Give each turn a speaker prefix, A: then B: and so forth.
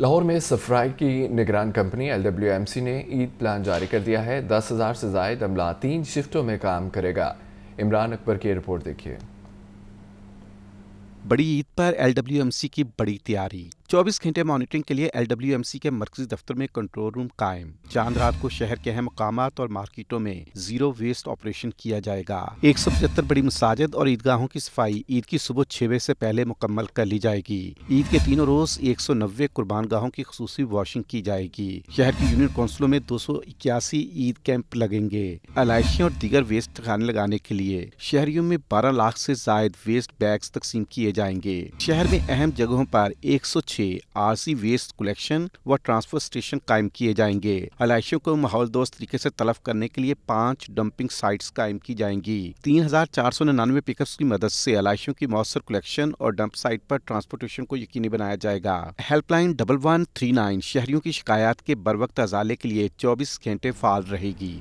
A: लाहौर में सफराई की निगरान कंपनी एल ने ईद प्लान जारी कर दिया है दस हज़ार से जायद अमला तीन शिफ्टों में काम करेगा इमरान अकबर की रिपोर्ट देखिए बड़ी ईद पर एल की बड़ी तैयारी 24 घंटे मॉनिटरिंग
B: के लिए सी के मरकजी दफ्तर में कंट्रोल रूम कायम चांद रात को शहर के अहम मकाम और मार्केटों में जीरो वेस्ट ऑपरेशन किया जाएगा एक सौ पचहत्तर बड़ी मसाजिद और ईदगाहों की सफाई ईद की सुबह छह बजे ऐसी पहले मुकम्मल कर ली जाएगी ईद के तीनों रोज एक सौ नब्बे कुर्बान गाहों की खसूस वॉशिंग की जाएगी शहर की यूनियन काउंसिलों में दो सौ इक्यासी ईद कैंप लगेंगे अलाइशियों और दीगर वेस्ट खाने लगाने के लिए शहरियों में बारह लाख ऐसी जायद वेस्ट बैग तकसीम किए जाएंगे शहर में अहम जगहों आरोप एक सौ छह नीचे आरसी वेस्ट कलेक्शन व ट्रांसफर स्टेशन कायम किए जाएंगे अलाइशों को माहौल दोस्त तरीके से तलफ करने के लिए पाँच डंपिंग साइट्स कायम की जाएंगी तीन हजार चार सौ निन्यानवे पिकअप की मदद से अलाइशों की मौसर कलेक्शन और डंप साइट पर ट्रांसपोर्टेशन को यकीनी बनाया जाएगा helpline double one three nine शहरियों की शिकायत के बर वक्त अजाले के लिए चौबीस घंटे फाल रहेगी